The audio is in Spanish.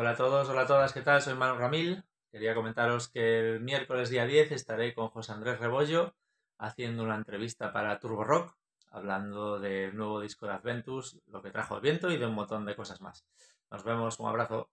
Hola a todos, hola a todas, ¿qué tal? Soy Manu Ramil. Quería comentaros que el miércoles día 10 estaré con José Andrés Rebollo haciendo una entrevista para Turbo Rock, hablando del nuevo disco de Adventus, lo que trajo el viento y de un montón de cosas más. Nos vemos, un abrazo.